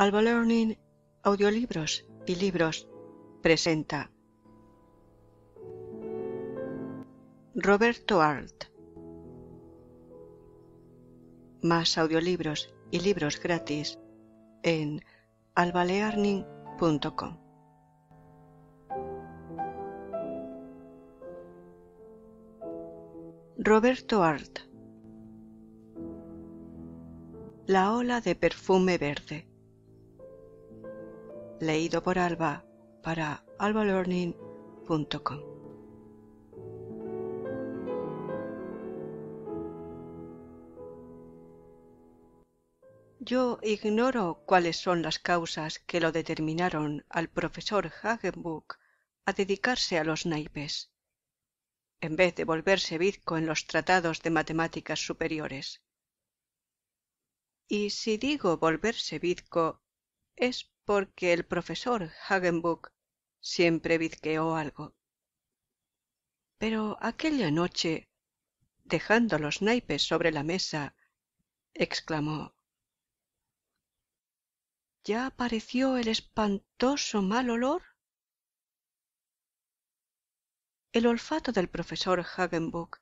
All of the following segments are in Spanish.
Alba Learning Audiolibros y Libros presenta Roberto Arlt Más audiolibros y libros gratis en albalearning.com Roberto Arlt La ola de perfume verde leído por Alba para albalearning.com. Yo ignoro cuáles son las causas que lo determinaron al profesor Hagenbuch a dedicarse a los naipes, en vez de volverse bizco en los tratados de matemáticas superiores. Y si digo volverse bizco, es porque el profesor Hagenbuch siempre bizqueó algo. Pero aquella noche, dejando los naipes sobre la mesa, exclamó ¿Ya apareció el espantoso mal olor? El olfato del profesor Hagenbuck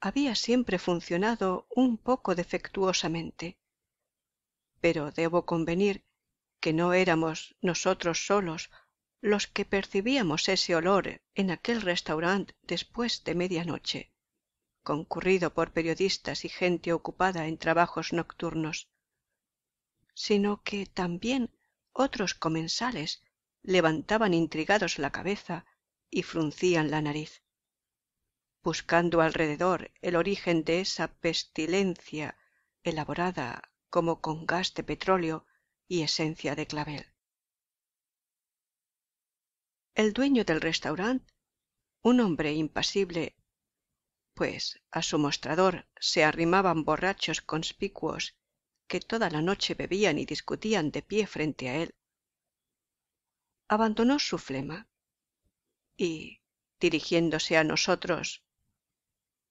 había siempre funcionado un poco defectuosamente, pero debo convenir que no éramos nosotros solos los que percibíamos ese olor en aquel restaurant después de medianoche, concurrido por periodistas y gente ocupada en trabajos nocturnos sino que también otros comensales levantaban intrigados la cabeza y fruncían la nariz buscando alrededor el origen de esa pestilencia elaborada como con gas de petróleo y esencia de clavel el dueño del restaurante, un hombre impasible pues a su mostrador se arrimaban borrachos conspicuos que toda la noche bebían y discutían de pie frente a él abandonó su flema y dirigiéndose a nosotros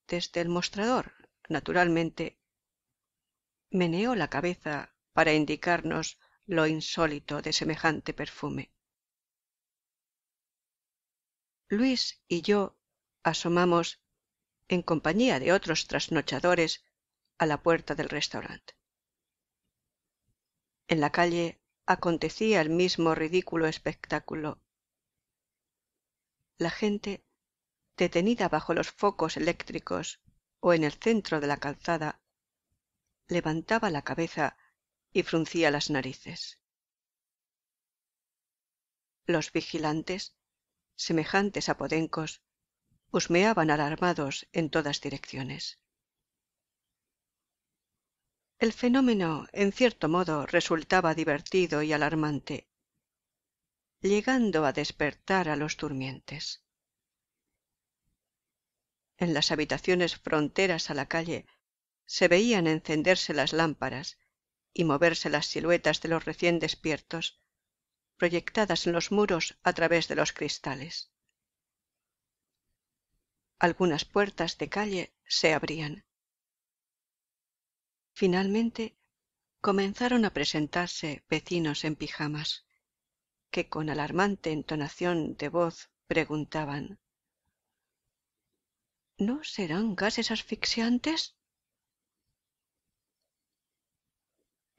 desde el mostrador naturalmente meneó la cabeza para indicarnos lo insólito de semejante perfume luis y yo asomamos en compañía de otros trasnochadores a la puerta del restaurante. en la calle acontecía el mismo ridículo espectáculo la gente detenida bajo los focos eléctricos o en el centro de la calzada levantaba la cabeza y fruncía las narices. Los vigilantes, semejantes a podencos, husmeaban alarmados en todas direcciones. El fenómeno, en cierto modo, resultaba divertido y alarmante, llegando a despertar a los durmientes. En las habitaciones fronteras a la calle se veían encenderse las lámparas y moverse las siluetas de los recién despiertos proyectadas en los muros a través de los cristales algunas puertas de calle se abrían finalmente comenzaron a presentarse vecinos en pijamas que con alarmante entonación de voz preguntaban no serán gases asfixiantes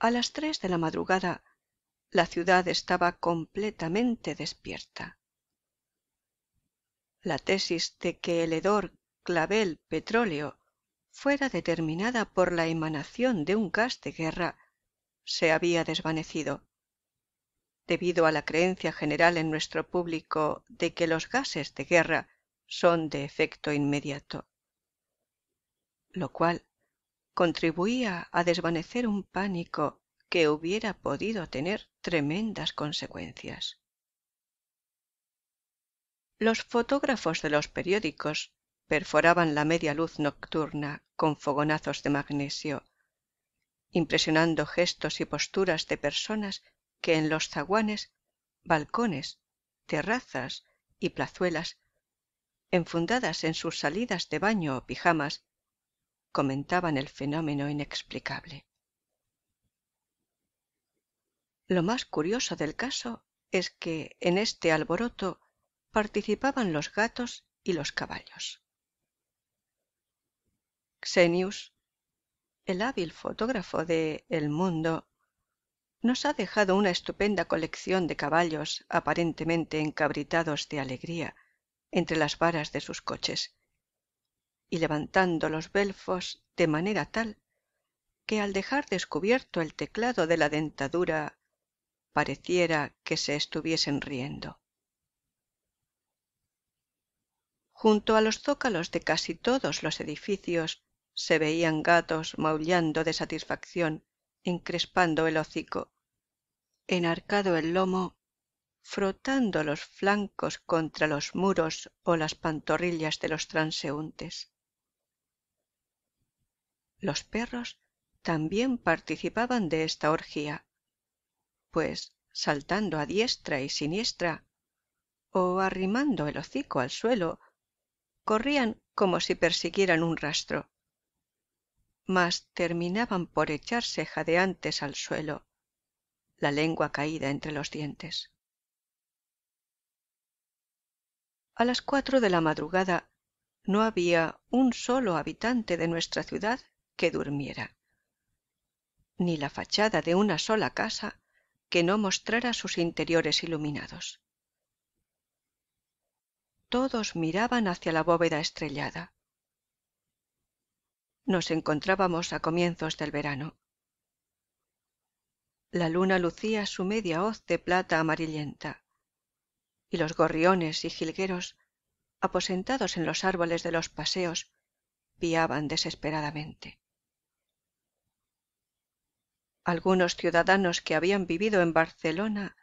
a las tres de la madrugada la ciudad estaba completamente despierta la tesis de que el hedor clavel petróleo fuera determinada por la emanación de un gas de guerra se había desvanecido debido a la creencia general en nuestro público de que los gases de guerra son de efecto inmediato lo cual contribuía a desvanecer un pánico que hubiera podido tener tremendas consecuencias. Los fotógrafos de los periódicos perforaban la media luz nocturna con fogonazos de magnesio, impresionando gestos y posturas de personas que en los zaguanes, balcones, terrazas y plazuelas, enfundadas en sus salidas de baño o pijamas, comentaban el fenómeno inexplicable lo más curioso del caso es que en este alboroto participaban los gatos y los caballos xenius el hábil fotógrafo de el mundo nos ha dejado una estupenda colección de caballos aparentemente encabritados de alegría entre las varas de sus coches y levantando los belfos de manera tal que al dejar descubierto el teclado de la dentadura pareciera que se estuviesen riendo junto a los zócalos de casi todos los edificios se veían gatos maullando de satisfacción encrespando el hocico enarcado el lomo frotando los flancos contra los muros o las pantorrillas de los transeúntes los perros también participaban de esta orgía pues saltando a diestra y siniestra o arrimando el hocico al suelo corrían como si persiguieran un rastro mas terminaban por echarse jadeantes al suelo la lengua caída entre los dientes a las cuatro de la madrugada no había un solo habitante de nuestra ciudad que durmiera ni la fachada de una sola casa que no mostrara sus interiores iluminados todos miraban hacia la bóveda estrellada nos encontrábamos a comienzos del verano la luna lucía su media hoz de plata amarillenta y los gorriones y jilgueros aposentados en los árboles de los paseos piaban desesperadamente algunos ciudadanos que habían vivido en Barcelona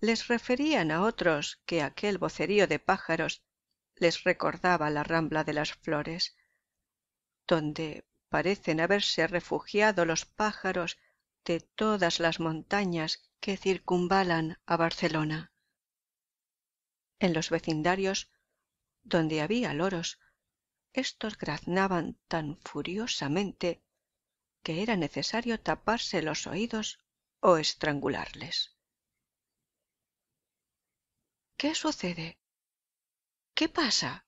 les referían a otros que aquel vocerío de pájaros les recordaba la rambla de las flores, donde parecen haberse refugiado los pájaros de todas las montañas que circunvalan a Barcelona. En los vecindarios donde había loros, estos graznaban tan furiosamente que era necesario taparse los oídos o estrangularles qué sucede qué pasa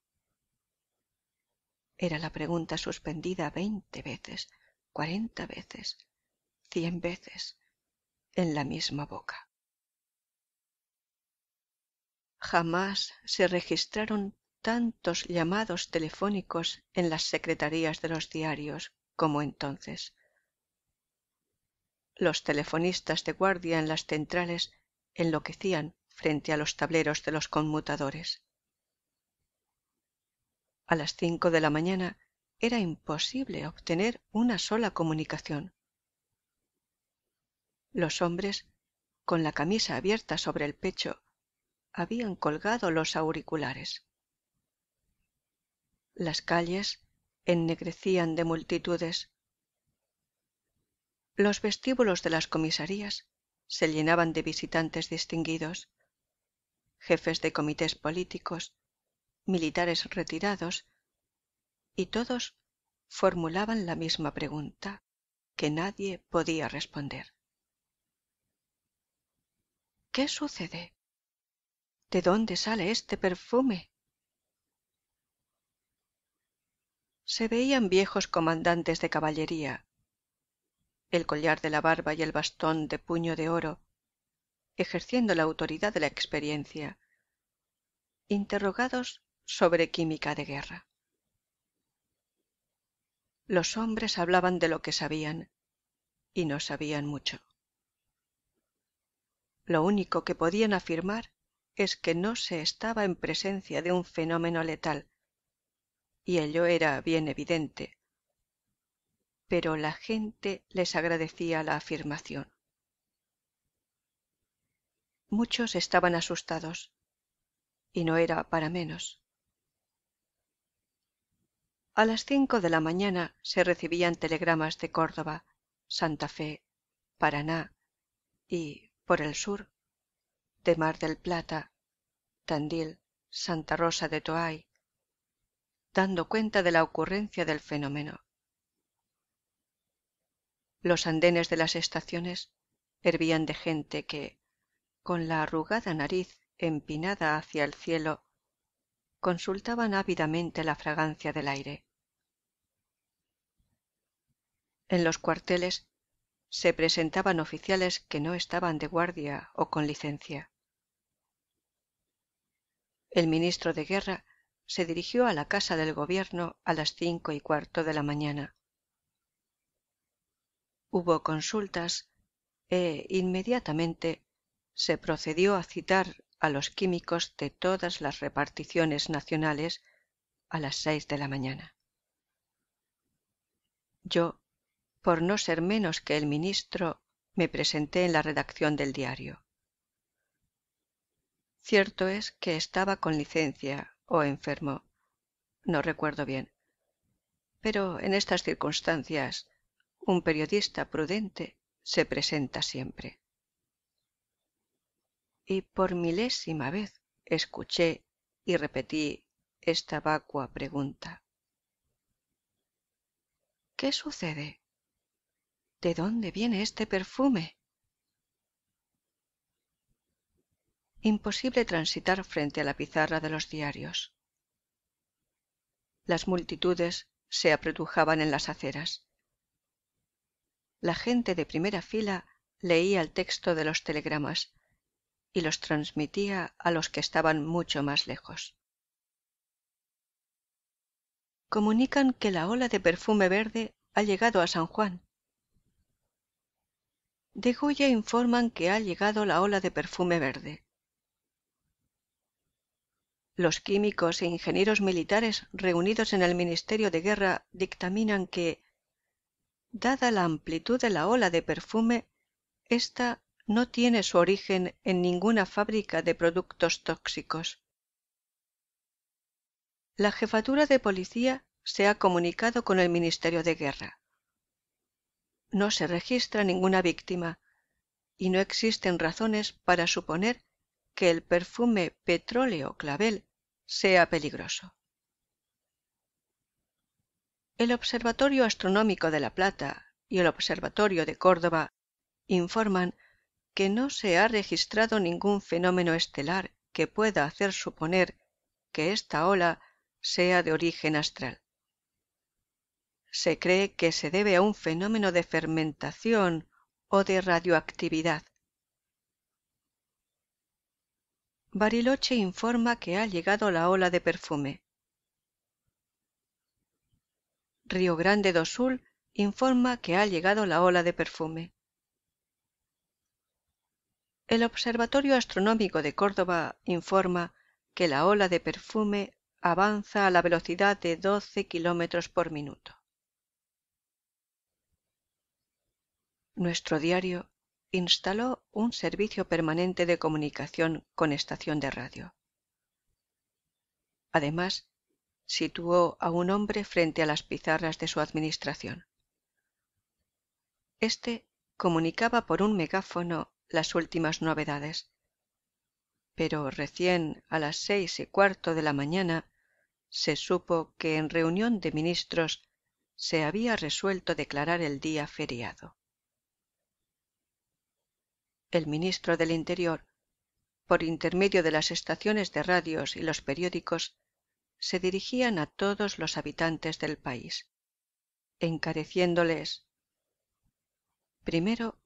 era la pregunta suspendida veinte veces cuarenta veces cien veces en la misma boca jamás se registraron tantos llamados telefónicos en las secretarías de los diarios como entonces los telefonistas de guardia en las centrales enloquecían frente a los tableros de los conmutadores a las cinco de la mañana era imposible obtener una sola comunicación los hombres con la camisa abierta sobre el pecho habían colgado los auriculares las calles ennegrecían de multitudes los vestíbulos de las comisarías se llenaban de visitantes distinguidos jefes de comités políticos militares retirados y todos formulaban la misma pregunta que nadie podía responder qué sucede de dónde sale este perfume se veían viejos comandantes de caballería el collar de la barba y el bastón de puño de oro ejerciendo la autoridad de la experiencia interrogados sobre química de guerra los hombres hablaban de lo que sabían y no sabían mucho lo único que podían afirmar es que no se estaba en presencia de un fenómeno letal y ello era bien evidente pero la gente les agradecía la afirmación. Muchos estaban asustados, y no era para menos. A las cinco de la mañana se recibían telegramas de Córdoba, Santa Fe, Paraná y, por el sur, de Mar del Plata, Tandil, Santa Rosa de Toay, dando cuenta de la ocurrencia del fenómeno los andenes de las estaciones hervían de gente que con la arrugada nariz empinada hacia el cielo consultaban ávidamente la fragancia del aire en los cuarteles se presentaban oficiales que no estaban de guardia o con licencia el ministro de guerra se dirigió a la casa del gobierno a las cinco y cuarto de la mañana hubo consultas e inmediatamente se procedió a citar a los químicos de todas las reparticiones nacionales a las seis de la mañana yo por no ser menos que el ministro me presenté en la redacción del diario cierto es que estaba con licencia o enfermo no recuerdo bien pero en estas circunstancias un periodista prudente se presenta siempre. Y por milésima vez escuché y repetí esta vacua pregunta. ¿Qué sucede? ¿De dónde viene este perfume? Imposible transitar frente a la pizarra de los diarios. Las multitudes se apretujaban en las aceras la gente de primera fila leía el texto de los telegramas y los transmitía a los que estaban mucho más lejos comunican que la ola de perfume verde ha llegado a san juan de goya informan que ha llegado la ola de perfume verde los químicos e ingenieros militares reunidos en el ministerio de guerra dictaminan que dada la amplitud de la ola de perfume, ésta no tiene su origen en ninguna fábrica de productos tóxicos. La jefatura de policía se ha comunicado con el Ministerio de Guerra. No se registra ninguna víctima y no existen razones para suponer que el perfume petróleo clavel sea peligroso el Observatorio Astronómico de La Plata y el Observatorio de Córdoba informan que no se ha registrado ningún fenómeno estelar que pueda hacer suponer que esta ola sea de origen astral. Se cree que se debe a un fenómeno de fermentación o de radioactividad. Bariloche informa que ha llegado la ola de perfume. Río Grande do Sul informa que ha llegado la ola de perfume. El Observatorio Astronómico de Córdoba informa que la ola de perfume avanza a la velocidad de 12 kilómetros por minuto. Nuestro diario instaló un servicio permanente de comunicación con estación de radio. Además, situó a un hombre frente a las pizarras de su administración. Este comunicaba por un megáfono las últimas novedades. Pero recién a las seis y cuarto de la mañana se supo que en reunión de ministros se había resuelto declarar el día feriado. El ministro del Interior, por intermedio de las estaciones de radios y los periódicos, se dirigían a todos los habitantes del país encareciéndoles primero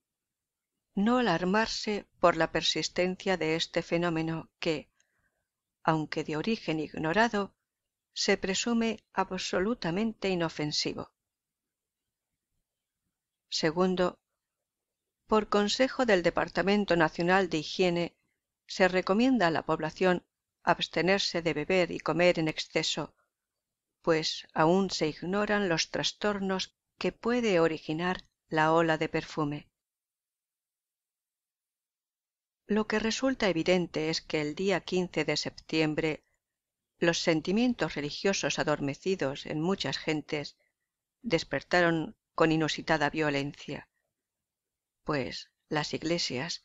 no alarmarse por la persistencia de este fenómeno que aunque de origen ignorado se presume absolutamente inofensivo segundo por consejo del departamento nacional de higiene se recomienda a la población abstenerse de beber y comer en exceso pues aún se ignoran los trastornos que puede originar la ola de perfume lo que resulta evidente es que el día de septiembre los sentimientos religiosos adormecidos en muchas gentes despertaron con inusitada violencia pues las iglesias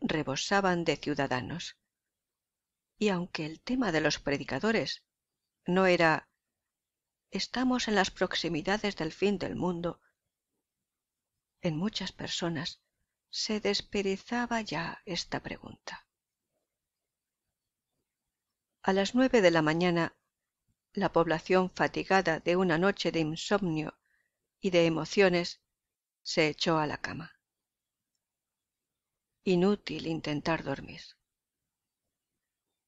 rebosaban de ciudadanos y aunque el tema de los predicadores no era estamos en las proximidades del fin del mundo en muchas personas se desperezaba ya esta pregunta a las nueve de la mañana la población fatigada de una noche de insomnio y de emociones se echó a la cama inútil intentar dormir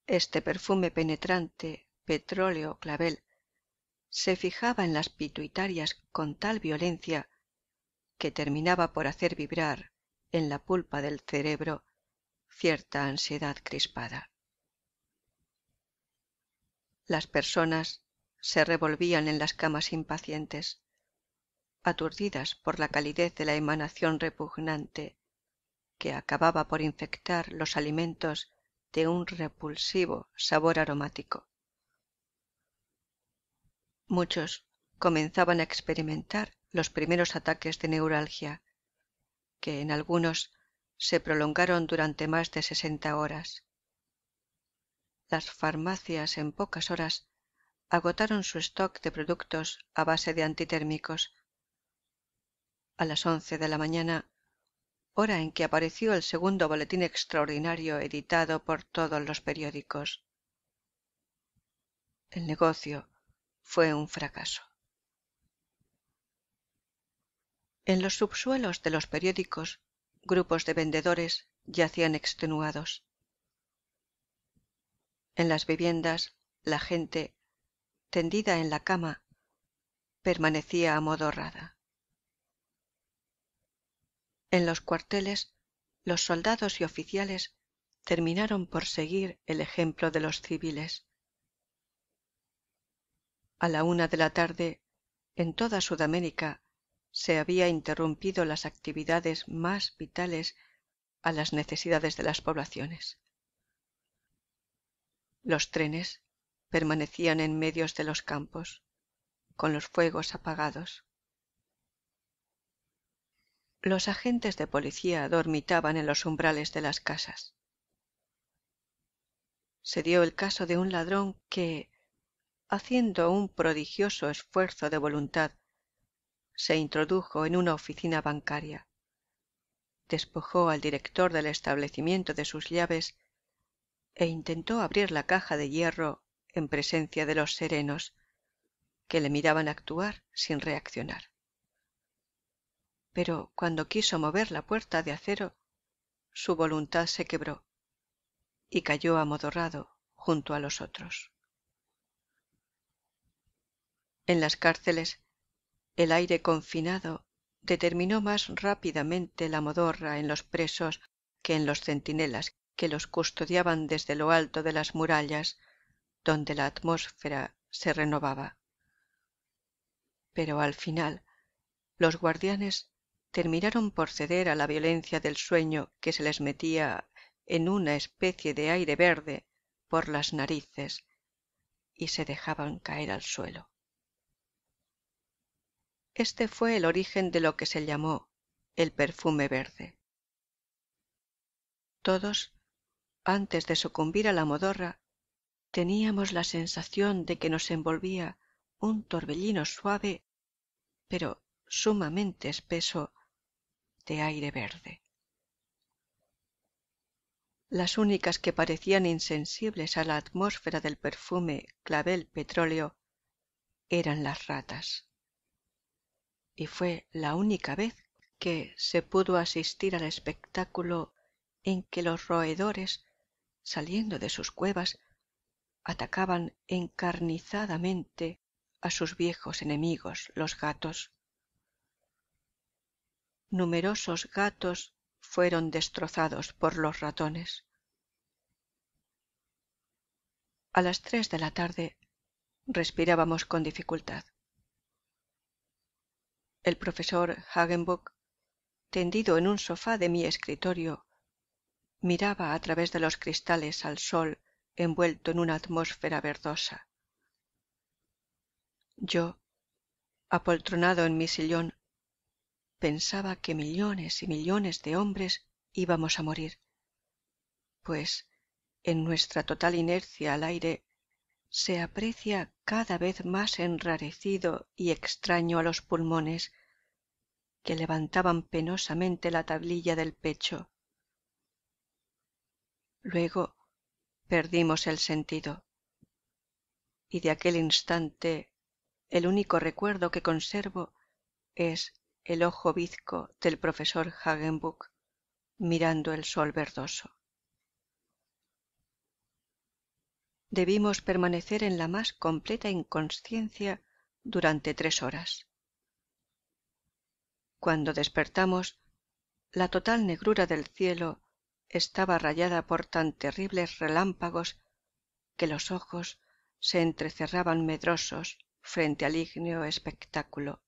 este perfume penetrante petróleo clavel se fijaba en las pituitarias con tal violencia que terminaba por hacer vibrar en la pulpa del cerebro cierta ansiedad crispada las personas se revolvían en las camas impacientes aturdidas por la calidez de la emanación repugnante que acababa por infectar los alimentos de un repulsivo sabor aromático. Muchos comenzaban a experimentar los primeros ataques de neuralgia, que en algunos se prolongaron durante más de sesenta horas. Las farmacias en pocas horas agotaron su stock de productos a base de antitérmicos. A las once de la mañana hora en que apareció el segundo boletín extraordinario editado por todos los periódicos el negocio fue un fracaso en los subsuelos de los periódicos grupos de vendedores yacían extenuados en las viviendas la gente tendida en la cama permanecía amodorrada en los cuarteles los soldados y oficiales terminaron por seguir el ejemplo de los civiles a la una de la tarde en toda sudamérica se había interrumpido las actividades más vitales a las necesidades de las poblaciones los trenes permanecían en medios de los campos con los fuegos apagados los agentes de policía dormitaban en los umbrales de las casas se dio el caso de un ladrón que haciendo un prodigioso esfuerzo de voluntad se introdujo en una oficina bancaria despojó al director del establecimiento de sus llaves e intentó abrir la caja de hierro en presencia de los serenos que le miraban actuar sin reaccionar pero cuando quiso mover la puerta de acero su voluntad se quebró y cayó amodorrado junto a los otros. En las cárceles el aire confinado determinó más rápidamente la modorra en los presos que en los centinelas que los custodiaban desde lo alto de las murallas donde la atmósfera se renovaba. Pero al final los guardianes terminaron por ceder a la violencia del sueño que se les metía en una especie de aire verde por las narices y se dejaban caer al suelo. Este fue el origen de lo que se llamó el perfume verde. Todos, antes de sucumbir a la modorra, teníamos la sensación de que nos envolvía un torbellino suave, pero sumamente espeso de aire verde las únicas que parecían insensibles a la atmósfera del perfume clavel petróleo eran las ratas y fue la única vez que se pudo asistir al espectáculo en que los roedores saliendo de sus cuevas atacaban encarnizadamente a sus viejos enemigos los gatos Numerosos gatos fueron destrozados por los ratones. A las tres de la tarde respirábamos con dificultad. El profesor Hagenbuck, tendido en un sofá de mi escritorio, miraba a través de los cristales al sol envuelto en una atmósfera verdosa. Yo, apoltronado en mi sillón, pensaba que millones y millones de hombres íbamos a morir pues en nuestra total inercia al aire se aprecia cada vez más enrarecido y extraño a los pulmones que levantaban penosamente la tablilla del pecho luego perdimos el sentido y de aquel instante el único recuerdo que conservo es el ojo bizco del profesor Hagenbuch mirando el sol verdoso. Debimos permanecer en la más completa inconsciencia durante tres horas. Cuando despertamos, la total negrura del cielo estaba rayada por tan terribles relámpagos que los ojos se entrecerraban medrosos frente al ígneo espectáculo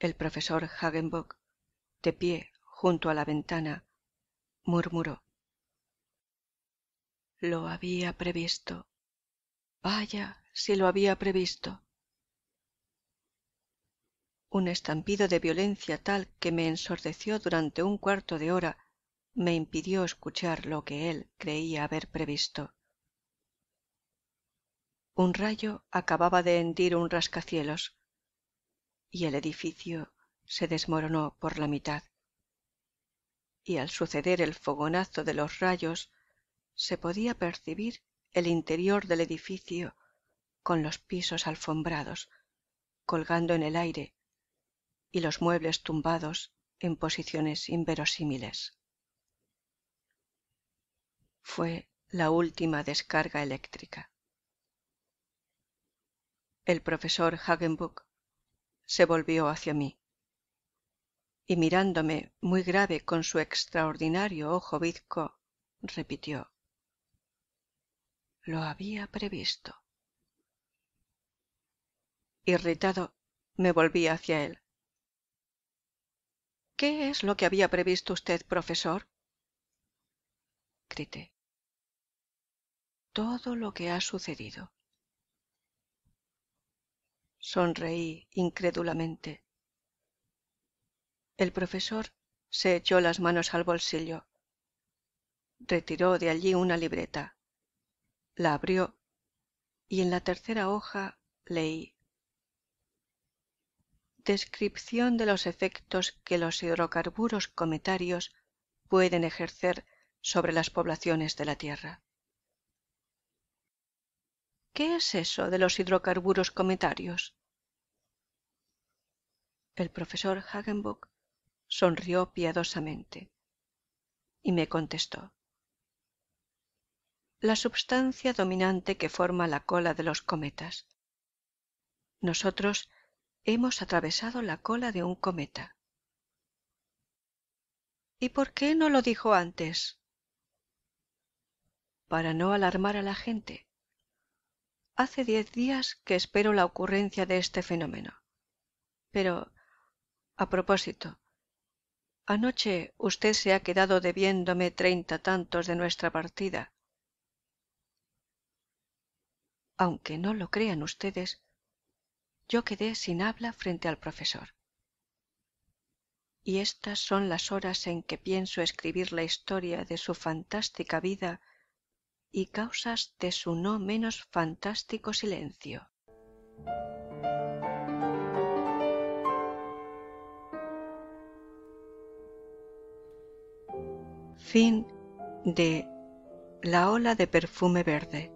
el profesor Hagenbock, de pie junto a la ventana, murmuró. Lo había previsto. Vaya, si lo había previsto. Un estampido de violencia tal que me ensordeció durante un cuarto de hora me impidió escuchar lo que él creía haber previsto. Un rayo acababa de hendir un rascacielos y el edificio se desmoronó por la mitad y al suceder el fogonazo de los rayos se podía percibir el interior del edificio con los pisos alfombrados colgando en el aire y los muebles tumbados en posiciones inverosímiles fue la última descarga eléctrica el profesor se volvió hacia mí y mirándome muy grave con su extraordinario ojo bizco repitió lo había previsto irritado me volví hacia él qué es lo que había previsto usted profesor grité todo lo que ha sucedido sonreí incrédulamente el profesor se echó las manos al bolsillo retiró de allí una libreta la abrió y en la tercera hoja leí descripción de los efectos que los hidrocarburos cometarios pueden ejercer sobre las poblaciones de la tierra ¿Qué es eso de los hidrocarburos cometarios? El profesor Hagenbuch sonrió piadosamente y me contestó. La substancia dominante que forma la cola de los cometas. Nosotros hemos atravesado la cola de un cometa. ¿Y por qué no lo dijo antes? Para no alarmar a la gente. Hace diez días que espero la ocurrencia de este fenómeno. Pero, a propósito, anoche usted se ha quedado debiéndome treinta tantos de nuestra partida. Aunque no lo crean ustedes, yo quedé sin habla frente al profesor. Y estas son las horas en que pienso escribir la historia de su fantástica vida y causas de su no menos fantástico silencio. Fin de La ola de perfume verde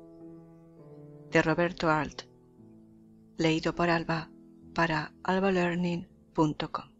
de Roberto Alt, leído por Alba para albalearning.com.